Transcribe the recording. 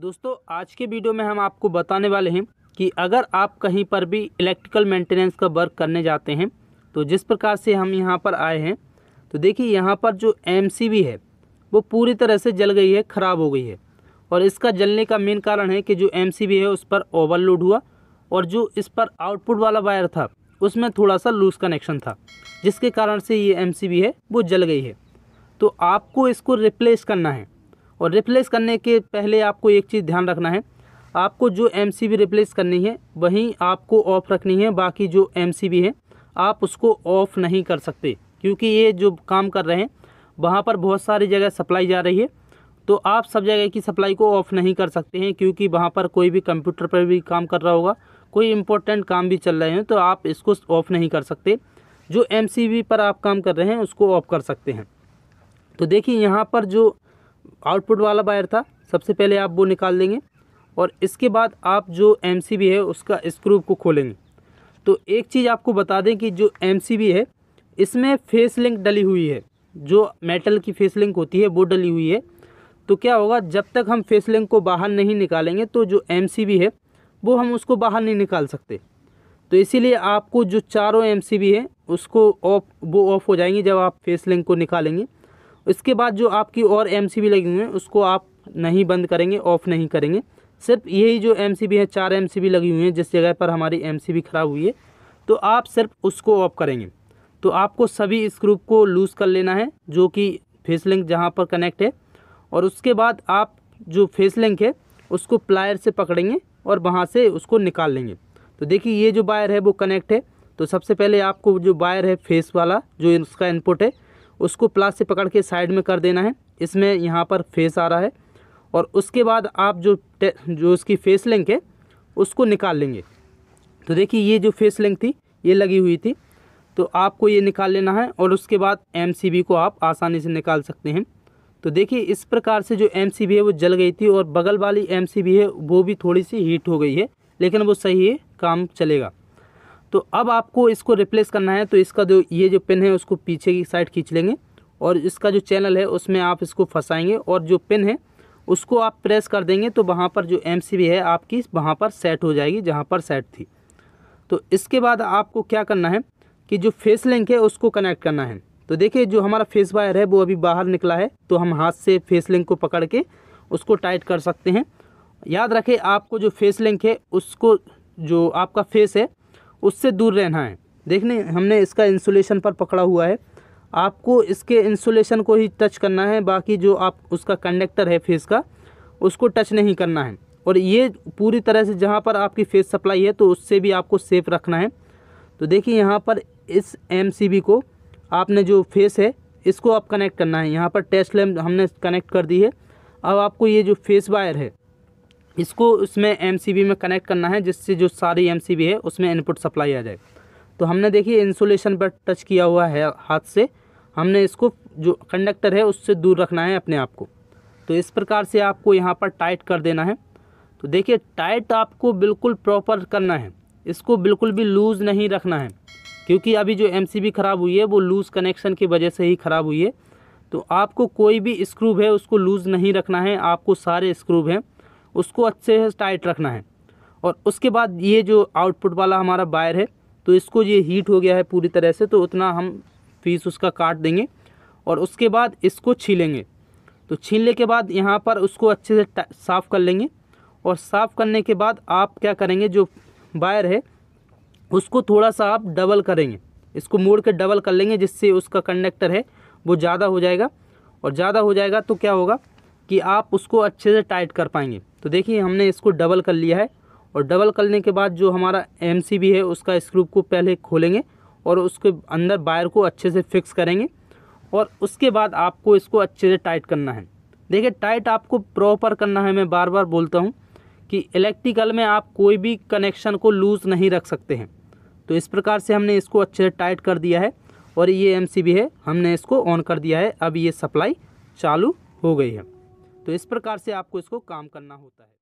दोस्तों आज के वीडियो में हम आपको बताने वाले हैं कि अगर आप कहीं पर भी इलेक्ट्रिकल मेंटेनेंस का वर्क करने जाते हैं तो जिस प्रकार से हम यहाँ पर आए हैं तो देखिए यहाँ पर जो एम है वो पूरी तरह से जल गई है ख़राब हो गई है और इसका जलने का मेन कारण है कि जो एम है उस पर ओवरलोड हुआ और जो इस पर आउटपुट वाला वायर था उसमें थोड़ा सा लूज़ कनेक्शन था जिसके कारण से ये एम है वो जल गई है तो आपको इसको रिप्लेस करना है और रिप्लेस करने के पहले आपको एक चीज़ ध्यान रखना है आपको जो एम रिप्लेस करनी है वहीं आपको ऑफ़ रखनी है बाकी जो एम है आप उसको ऑफ़ नहीं कर सकते क्योंकि ये जो काम कर रहे हैं वहाँ पर बहुत सारी जगह सप्लाई जा रही है तो आप सब जगह की सप्लाई को ऑफ़ नहीं कर सकते हैं क्योंकि वहाँ पर कोई भी कंप्यूटर पर भी काम कर रहा होगा कोई इम्पोर्टेंट काम भी चल रहे हैं तो आप इसको ऑफ़ नहीं कर सकते जो एम पर आप काम कर रहे हैं उसको ऑफ़ कर सकते हैं तो देखिए यहाँ पर जो आउटपुट वाला वायर था सबसे पहले आप वो निकाल देंगे और इसके बाद आप जो एम है उसका स्क्रू को खोलेंगे तो एक चीज़ आपको बता दें कि जो एम है इसमें फेस लिंक डली हुई है जो मेटल की फेस लिंक होती है वो डली हुई है तो क्या होगा जब तक हम फेस लिंक को बाहर नहीं निकालेंगे तो जो एम है वो हम उसको बाहर नहीं निकाल सकते तो इसीलिए आपको जो चारों एम है उसको ऑफ वो ऑफ हो जाएंगे जब आप फेस लिंक को निकालेंगे इसके बाद जो आपकी और एम लगी हुई है उसको आप नहीं बंद करेंगे ऑफ़ नहीं करेंगे सिर्फ यही जो एम सी है चार एम सी लगी हुई है जिस जगह पर हमारी एम ख़राब हुई है तो आप सिर्फ उसको ऑफ करेंगे तो आपको सभी स्क्रू को लूज़ कर लेना है जो कि फेस लिंक जहाँ पर कनेक्ट है और उसके बाद आप जो फेस लिंक है उसको प्लायर से पकड़ेंगे और वहाँ से उसको निकाल लेंगे तो देखिए ये जो वायर है वो कनेक्ट है तो सबसे पहले आपको जो वायर है फेस वाला जो इसका इनपुट है उसको प्लास से पकड़ के साइड में कर देना है इसमें यहाँ पर फेस आ रहा है और उसके बाद आप जो जो उसकी फेस लिंक है उसको निकाल लेंगे तो देखिए ये जो फेस लिंक थी ये लगी हुई थी तो आपको ये निकाल लेना है और उसके बाद एम को आप आसानी से निकाल सकते हैं तो देखिए इस प्रकार से जो एम है वो जल गई थी और बगल वाली एम है वो भी थोड़ी सी हीट हो गई है लेकिन वो सही है काम चलेगा तो अब आपको इसको रिप्लेस करना है तो इसका जो ये जो पिन है उसको पीछे की साइड खींच लेंगे और इसका जो चैनल है उसमें आप इसको फंसाएंगे और जो पिन है उसको आप प्रेस कर देंगे तो वहाँ पर जो एम है आपकी वहाँ पर सेट हो जाएगी जहाँ पर सेट थी तो इसके बाद आपको क्या करना है कि जो फेस लिंक है उसको कनेक्ट करना है तो देखिए जो हमारा फेस वायर है वो अभी बाहर निकला है तो हम हाथ से फेस लिंक को पकड़ के उसको टाइट कर सकते हैं याद रखें आपको जो फेस लिंक है उसको जो आपका फेस है उससे दूर रहना है देखने हमने इसका इंसुलेशन पर पकड़ा हुआ है आपको इसके इंसुलेशन को ही टच करना है बाकी जो आप उसका कंडक्टर है फेस का उसको टच नहीं करना है और ये पूरी तरह से जहाँ पर आपकी फेस सप्लाई है तो उससे भी आपको सेफ़ रखना है तो देखिए यहाँ पर इस एम को आपने जो फेस है इसको आप कनेक्ट करना है यहाँ पर टेस्ट लैम्प हमने कनेक्ट कर दी है अब आपको ये जो फेस वायर है इसको उसमें एम में कनेक्ट करना है जिससे जो सारी एम है उसमें इनपुट सप्लाई आ जाए तो हमने देखिए इंसुलेशन पर टच किया हुआ है हाथ से हमने इसको जो कंडक्टर है उससे दूर रखना है अपने आप को तो इस प्रकार से आपको यहाँ पर टाइट कर देना है तो देखिए टाइट आपको बिल्कुल प्रॉपर करना है इसको बिल्कुल भी लूज़ नहीं रखना है क्योंकि अभी जो एम ख़राब हुई है वो लूज़ कनेक्शन की वजह से ही ख़राब हुई है तो आपको कोई भी स्क्रूब है उसको लूज़ नहीं रखना है आपको सारे स्क्रूब हैं उसको अच्छे से टाइट रखना है और उसके बाद ये जो आउटपुट वाला हमारा वायर है तो इसको ये हीट हो गया है पूरी तरह से तो उतना हम पीस उसका काट देंगे और उसके बाद इसको छीलेंगे तो छीलने के बाद यहाँ पर उसको अच्छे से साफ़ कर लेंगे और साफ़ करने के बाद आप क्या करेंगे जो वायर है उसको थोड़ा सा आप डबल करेंगे इसको मोड़ के डबल कर लेंगे जिससे उसका कंडक्टर है वो ज़्यादा हो जाएगा और ज़्यादा हो जाएगा तो क्या होगा कि आप उसको अच्छे से टाइट कर पाएंगे तो देखिए हमने इसको डबल कर लिया है और डबल करने के बाद जो हमारा एम है उसका स्क्रू को पहले खोलेंगे और उसके अंदर वायर को अच्छे से फिक्स करेंगे और उसके बाद आपको इसको अच्छे से टाइट करना है देखिए टाइट आपको प्रॉपर करना है मैं बार बार बोलता हूँ कि इलेक्ट्रिकल में आप कोई भी कनेक्शन को लूज़ नहीं रख सकते हैं तो इस प्रकार से हमने इसको अच्छे से टाइट कर दिया है और ये एम है हमने इसको ऑन कर दिया है अब ये सप्लाई चालू हो गई है तो इस प्रकार से आपको इसको काम करना होता है